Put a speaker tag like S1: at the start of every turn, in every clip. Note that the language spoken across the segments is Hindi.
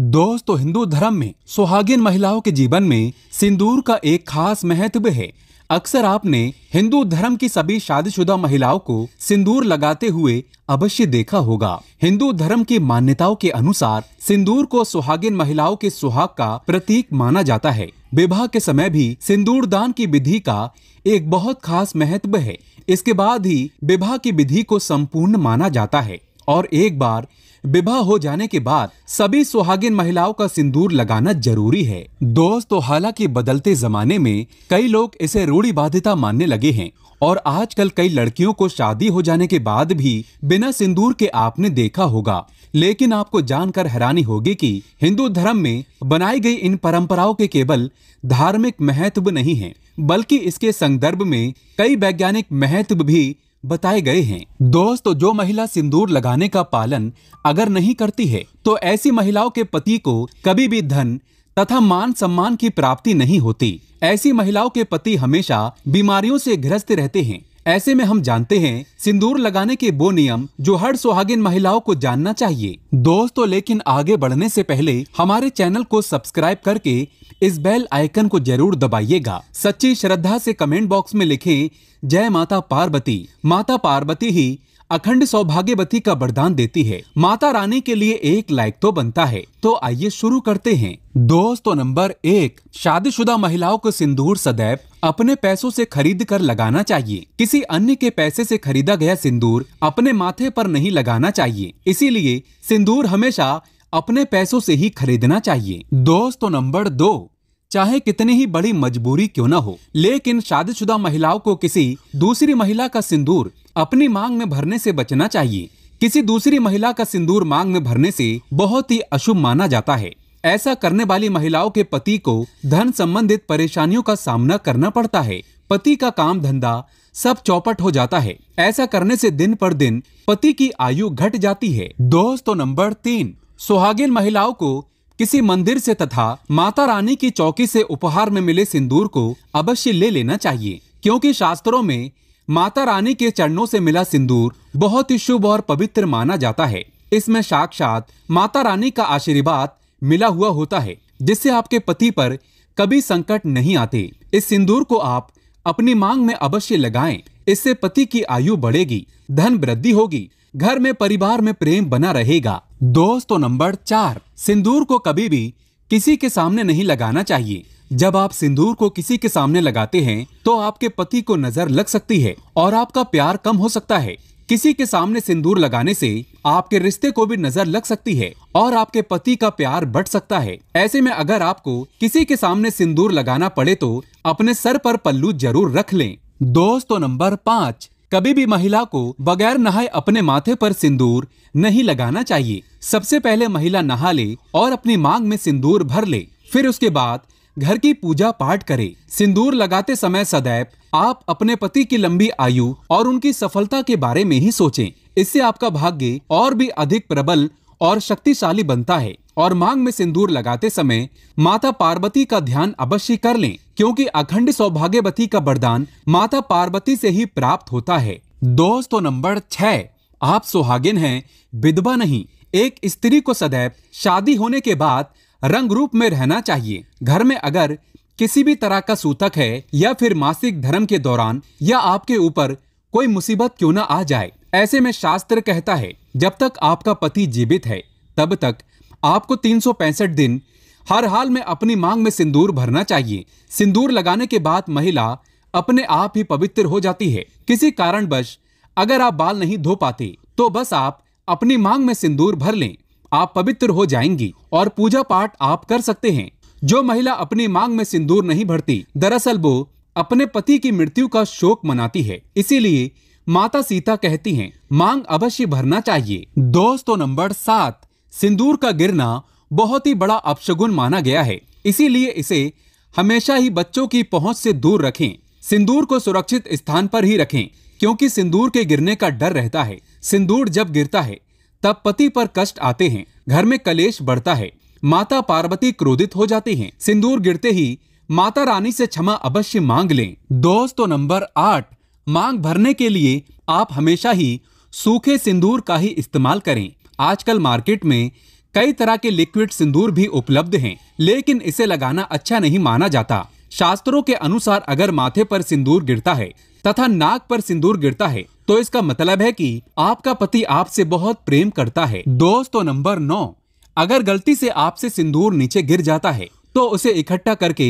S1: दोस्तों तो हिंदू धर्म में सुहागिन महिलाओं के जीवन में सिंदूर का एक खास महत्व है अक्सर आपने हिंदू धर्म की सभी शादीशुदा महिलाओं को सिंदूर लगाते हुए अवश्य देखा होगा हिंदू धर्म की मान्यताओं के अनुसार सिंदूर को सुहागिन महिलाओं के सुहाग का प्रतीक माना जाता है विवाह के समय भी सिंदूर दान की विधि का एक बहुत खास महत्व है इसके बाद ही विवाह की विधि को संपूर्ण माना जाता है और एक बार विवाह हो जाने के बाद सभी सुहागिन महिलाओं का सिंदूर लगाना जरूरी है दोस्तों तो हालांकि बदलते जमाने में कई लोग इसे रूढ़ी बाध्यता मानने लगे हैं और आजकल कई लड़कियों को शादी हो जाने के बाद भी बिना सिंदूर के आपने देखा होगा लेकिन आपको जानकर हैरानी होगी कि हिंदू धर्म में बनाई गई इन परंपराओं के केवल धार्मिक महत्व नहीं है बल्कि इसके संदर्भ में कई वैज्ञानिक महत्व भी बताए गए हैं दोस्तों जो महिला सिंदूर लगाने का पालन अगर नहीं करती है तो ऐसी महिलाओं के पति को कभी भी धन तथा मान सम्मान की प्राप्ति नहीं होती ऐसी महिलाओं के पति हमेशा बीमारियों से ग्रस्त रहते हैं ऐसे में हम जानते हैं सिंदूर लगाने के वो नियम जो हर सुहागिन महिलाओं को जानना चाहिए दोस्तों तो लेकिन आगे बढ़ने से पहले हमारे चैनल को सब्सक्राइब करके इस बेल आइकन को जरूर दबाइएगा सच्ची श्रद्धा से कमेंट बॉक्स में लिखें जय माता पार्वती माता पार्वती ही अखंड सौभाग्यवती का वरदान देती है माता रानी के लिए एक लाइक तो बनता है तो आइए शुरू करते हैं दोस्तों तो नंबर एक शादीशुदा महिलाओं को सिंदूर सदैव अपने पैसों से खरीद कर लगाना चाहिए किसी अन्य के पैसे से खरीदा गया सिंदूर अपने माथे पर नहीं लगाना चाहिए इसीलिए सिंदूर हमेशा अपने पैसों से ही खरीदना चाहिए दोस्तों नंबर दो चाहे कितनी ही बड़ी मजबूरी क्यों न हो लेकिन शादीशुदा महिलाओं को किसी दूसरी महिला का सिंदूर अपनी मांग में भरने से बचना चाहिए किसी दूसरी महिला का सिंदूर मांग में भरने से बहुत ही अशुभ माना जाता है ऐसा करने वाली महिलाओं के पति को धन संबंधित परेशानियों का सामना करना पड़ता है पति का काम धंधा सब चौपट हो जाता है ऐसा करने से दिन पर दिन पति की आयु घट जाती है दोस्तों नंबर तीन सुहागिन महिलाओं को किसी मंदिर से तथा माता रानी की चौकी से उपहार में मिले सिंदूर को अवश्य ले लेना चाहिए क्योंकि शास्त्रों में माता रानी के चरणों से मिला सिंदूर बहुत ही शुभ और पवित्र माना जाता है इसमें साक्षात माता रानी का आशीर्वाद मिला हुआ होता है जिससे आपके पति पर कभी संकट नहीं आते इस सिंदूर को आप अपनी मांग में अवश्य लगाएं इससे पति की आयु बढ़ेगी धन वृद्धि होगी घर में परिवार में प्रेम बना रहेगा दोस्तों तो नंबर चार सिंदूर को कभी भी किसी के सामने नहीं लगाना चाहिए जब आप सिंदूर को किसी के सामने लगाते हैं तो आपके पति को नजर लग सकती है और आपका प्यार कम हो सकता है किसी के सामने सिंदूर लगाने से आपके रिश्ते को भी नजर लग सकती है और आपके पति का प्यार बढ़ सकता है ऐसे में अगर आपको किसी के सामने सिंदूर लगाना पड़े तो अपने सर पर पल्लू जरूर रख लें दोस्तों तो नंबर पाँच कभी भी महिला को बगैर नहाए अपने माथे पर सिंदूर नहीं लगाना चाहिए सबसे पहले महिला नहा ले और अपनी मांग में सिंदूर भर ले फिर उसके बाद घर की पूजा पाठ करें। सिंदूर लगाते समय सदैव आप अपने पति की लंबी आयु और उनकी सफलता के बारे में ही सोचें इससे आपका भाग्य और भी अधिक प्रबल और शक्तिशाली बनता है और मांग में सिंदूर लगाते समय माता पार्वती का ध्यान अवश्य कर लें क्योंकि अखंड सौभाग्यवती का वरदान माता पार्वती से ही प्राप्त होता है दोस्तों नंबर छह आप सुहागिन हैं विधवा नहीं एक स्त्री को सदैव शादी होने के बाद रंग रूप में रहना चाहिए घर में अगर किसी भी तरह का सूतक है या फिर मासिक धर्म के दौरान या आपके ऊपर कोई मुसीबत क्यों ना आ जाए ऐसे में शास्त्र कहता है जब तक आपका पति जीवित है तब तक आपको तीन दिन हर हाल में अपनी मांग में सिंदूर भरना चाहिए सिंदूर लगाने के बाद महिला अपने आप ही पवित्र हो जाती है किसी कारणवश अगर आप बाल नहीं धो पाते तो बस आप अपनी मांग में सिंदूर भर लें आप पवित्र हो जाएंगी और पूजा पाठ आप कर सकते हैं जो महिला अपनी मांग में सिंदूर नहीं भरती दरअसल वो अपने पति की मृत्यु का शोक मनाती है इसीलिए माता सीता कहती हैं मांग अवश्य भरना चाहिए दोस्तों नंबर सात सिंदूर का गिरना बहुत ही बड़ा अपशगुन माना गया है इसीलिए इसे हमेशा ही बच्चों की पहुंच से दूर रखें सिंदूर को सुरक्षित स्थान पर ही रखें क्योंकि सिंदूर के गिरने का डर रहता है सिंदूर जब गिरता है तब पति पर कष्ट आते हैं घर में कलेश बढ़ता है माता पार्वती क्रोधित हो जाती हैं। सिंदूर गिरते ही माता रानी से क्षमा अवश्य मांग लें दोस्तों तो नंबर आठ मांग भरने के लिए आप हमेशा ही सूखे सिंदूर का ही इस्तेमाल करें आजकल मार्केट में कई तरह के लिक्विड सिंदूर भी उपलब्ध हैं, लेकिन इसे लगाना अच्छा नहीं माना जाता शास्त्रों के अनुसार अगर माथे पर सिंदूर गिरता है तथा नाक पर सिंदूर गिरता है तो इसका मतलब है कि आपका पति आपसे बहुत प्रेम करता है दोस्तों नंबर नौ अगर गलती से आपसे सिंदूर नीचे गिर जाता है तो उसे इकट्ठा करके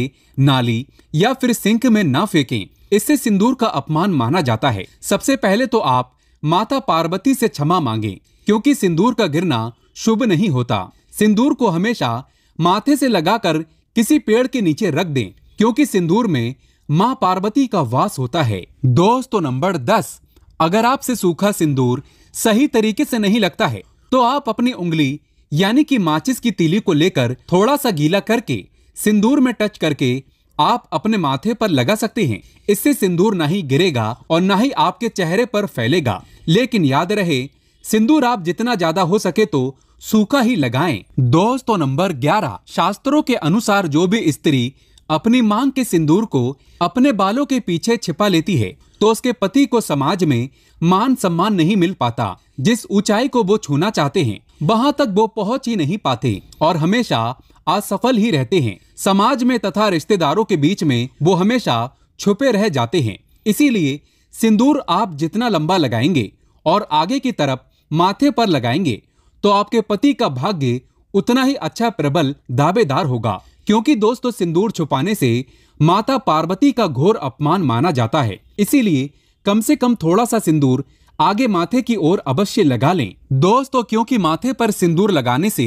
S1: नाली या फिर सिंक में ना फेंकें इससे सिंदूर का अपमान माना जाता है सबसे पहले तो आप माता पार्वती से क्षमा मांगे क्योंकि सिंदूर का गिरना शुभ नहीं होता सिंदूर को हमेशा माथे से लगाकर किसी पेड़ के नीचे रख दें क्योंकि सिंदूर में माँ पार्वती का वास होता है दोस्तों तो नंबर दस अगर आपसे सूखा सिंदूर सही तरीके से नहीं लगता है तो आप अपनी उंगली यानी कि माचिस की तीली को लेकर थोड़ा सा गीला करके सिंदूर में टच करके आप अपने माथे पर लगा सकते हैं इससे सिंदूर ना ही गिरेगा और ना ही आपके चेहरे पर फैलेगा लेकिन याद रहे सिंदूर आप जितना ज्यादा हो सके तो सूखा ही लगाएं। दोस्तों तो नंबर 11 शास्त्रों के अनुसार जो भी स्त्री अपनी मांग के सिंदूर को अपने बालों के पीछे छिपा लेती है तो उसके पति को समाज में मान सम्मान नहीं मिल पाता जिस ऊंचाई को वो छूना चाहते हैं वहाँ तक वो पहुँच ही नहीं पाते और हमेशा असफल ही रहते हैं समाज में तथा रिश्तेदारों के बीच में वो हमेशा छुपे रह जाते हैं इसीलिए सिंदूर आप जितना लंबा लगाएंगे और आगे की तरफ माथे पर लगाएंगे तो आपके पति का भाग्य उतना ही अच्छा प्रबल दावेदार होगा क्योंकि दोस्तों सिंदूर छुपाने से माता पार्वती का घोर अपमान माना जाता है इसीलिए कम से कम थोड़ा सा सिंदूर आगे माथे की ओर अवश्य लगा लें दोस्तों क्योंकि माथे पर सिंदूर लगाने से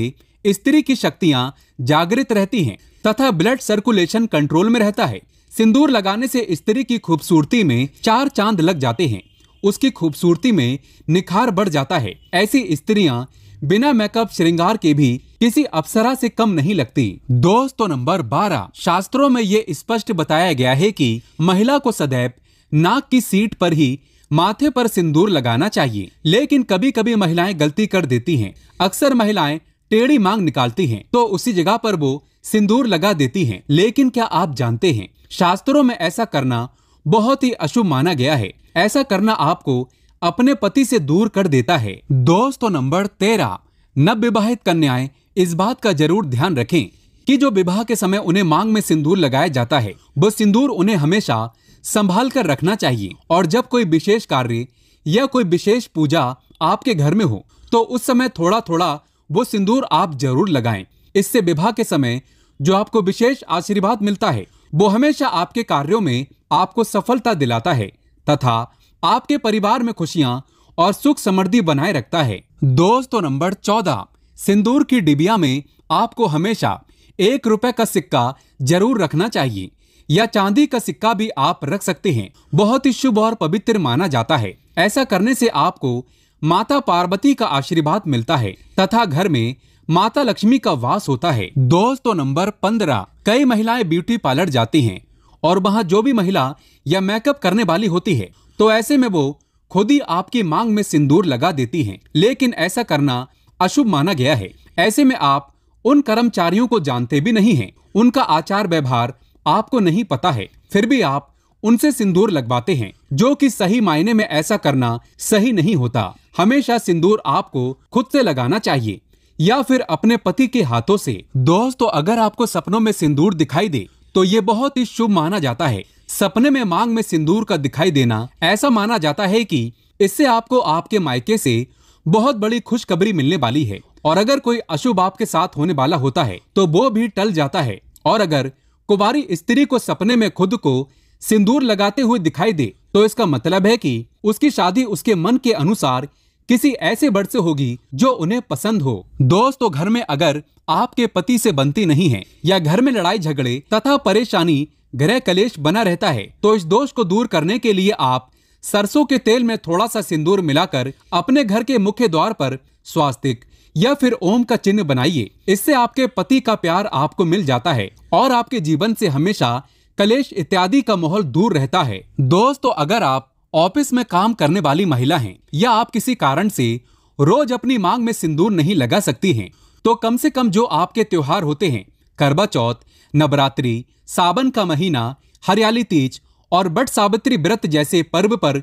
S1: स्त्री की शक्तियां जागृत रहती हैं तथा ब्लड सर्कुलेशन कंट्रोल में रहता है सिंदूर लगाने से स्त्री की खूबसूरती में चार चांद लग जाते हैं उसकी खूबसूरती में निखार बढ़ जाता है ऐसी स्त्रियां बिना मेकअप श्रृंगार के भी किसी अप्सरा से कम नहीं लगती दोस्तों तो नंबर बारह शास्त्रों में ये स्पष्ट बताया गया है कि महिला को सदैव नाक की सीट पर ही माथे पर सिंदूर लगाना चाहिए लेकिन कभी कभी महिलाएं गलती कर देती हैं अक्सर महिलाएं टेढ़ी मांग निकालती हैं तो उसी जगह पर वो सिंदूर लगा देती हैं लेकिन क्या आप जानते हैं शास्त्रों में ऐसा करना बहुत ही अशुभ माना गया है ऐसा करना आपको अपने पति से दूर कर देता है दोस्तों नंबर तेरह विवाहित कन्याएं इस बात का जरूर ध्यान रखें कि जो विवाह के समय उन्हें मांग में सिंदूर लगाया जाता है वो सिंदूर उन्हें हमेशा संभाल कर रखना चाहिए और जब कोई विशेष कार्य या कोई विशेष पूजा आपके घर में हो तो उस समय थोड़ा थोड़ा वो सिंदूर आप जरूर लगाएं इससे विवाह के समय जो आपको विशेष आशीर्वाद मिलता है वो हमेशा आपके कार्यों में आपको सफलता दिलाता है तथा आपके परिवार में खुशियां और सुख समृद्धि बनाए रखता है दोस्तों नंबर चौदह सिंदूर की डिबिया में आपको हमेशा एक रुपए का सिक्का जरूर रखना चाहिए या चांदी का सिक्का भी आप रख सकते हैं बहुत ही शुभ और पवित्र माना जाता है ऐसा करने से आपको माता पार्वती का आशीर्वाद मिलता है तथा घर में माता लक्ष्मी का वास होता है दोस्तों नंबर पंद्रह कई महिलाएं ब्यूटी पार्लर जाती हैं और वहां जो भी महिला या मेकअप करने वाली होती है तो ऐसे में वो खुद ही आपकी मांग में सिंदूर लगा देती हैं लेकिन ऐसा करना अशुभ माना गया है ऐसे में आप उन कर्मचारियों को जानते भी नहीं हैं उनका आचार व्यवहार आपको नहीं पता है फिर भी आप उनसे सिंदूर लगवाते हैं जो कि सही मायने में ऐसा करना सही नहीं होता हमेशा सिंदूर आपको खुद से लगाना चाहिए या फिर अपने पति के हाथों से दोस्तों तो अगर आपको सपनों में सिंदूर दिखाई दे तो ये बहुत ही शुभ माना जाता है सपने में मांग में सिंदूर का दिखाई देना ऐसा माना जाता है कि इससे आपको आपके मायके से बहुत बड़ी खुशखबरी मिलने वाली है और अगर कोई अशुभ आपके साथ होने वाला होता है तो वो भी टल जाता है और अगर कुवारी स्त्री को सपने में खुद को सिंदूर लगाते हुए दिखाई दे तो इसका मतलब है कि उसकी शादी उसके मन के अनुसार किसी ऐसे बर्ड से होगी जो उन्हें पसंद हो दोस्तों तो घर में अगर आपके पति से बनती नहीं है या घर में लड़ाई झगड़े तथा परेशानी ग्रह कलेश बना रहता है तो इस दोष को दूर करने के लिए आप सरसों के तेल में थोड़ा सा सिंदूर मिलाकर अपने घर के मुख्य द्वार पर स्वास्तिक या फिर ओम का चिन्ह बनाइए इससे आपके पति का प्यार आपको मिल जाता है और आपके जीवन से हमेशा कलेश इत्यादि का माहौल दूर रहता है दोस्तों तो अगर आप ऑफिस में काम करने वाली महिला हैं या आप किसी कारण से रोज अपनी मांग में सिंदूर नहीं लगा सकती हैं तो कम से कम जो आपके त्योहार होते हैं करवा चौथ नवरात्रि सावन का महीना हरियाली तीज और बट सावित्री व्रत जैसे पर्व पर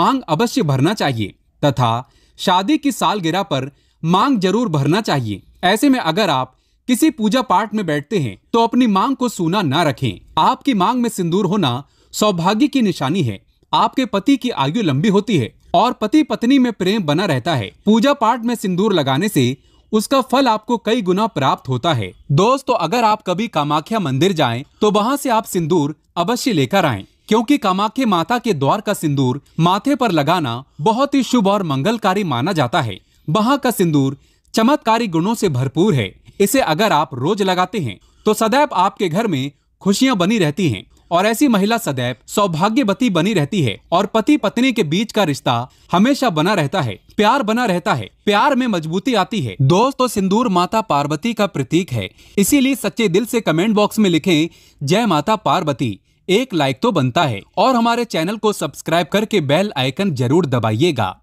S1: मांग अवश्य भरना चाहिए तथा शादी की सालगिरह पर मांग जरूर भरना चाहिए ऐसे में अगर आप किसी पूजा पाठ में बैठते हैं तो अपनी मांग को सुना ना रखें आपकी मांग में सिंदूर होना सौभाग्य की निशानी है आपके पति की आयु लंबी होती है और पति पत्नी में प्रेम बना रहता है पूजा पाठ में सिंदूर लगाने से उसका फल आपको कई गुना प्राप्त होता है दोस्तों तो अगर आप कभी कामाख्या मंदिर जाएं तो वहाँ से आप सिंदूर अवश्य लेकर आए क्योंकि कामाख्या माता के द्वार का सिंदूर माथे पर लगाना बहुत ही शुभ और मंगलकारी माना जाता है वहाँ का सिंदूर चमत्कारी गुणों से भरपूर है इसे अगर आप रोज लगाते हैं तो सदैव आपके घर में खुशियाँ बनी रहती हैं और ऐसी महिला सदैव सौभाग्यवती बनी रहती है और पति पत्नी के बीच का रिश्ता हमेशा बना रहता है प्यार बना रहता है प्यार में मजबूती आती है दोस्तों सिंदूर माता पार्वती का प्रतीक है इसीलिए सच्चे दिल से कमेंट बॉक्स में लिखें जय माता पार्वती एक लाइक तो बनता है और हमारे चैनल को सब्सक्राइब करके बेल आइकन जरूर दबाइएगा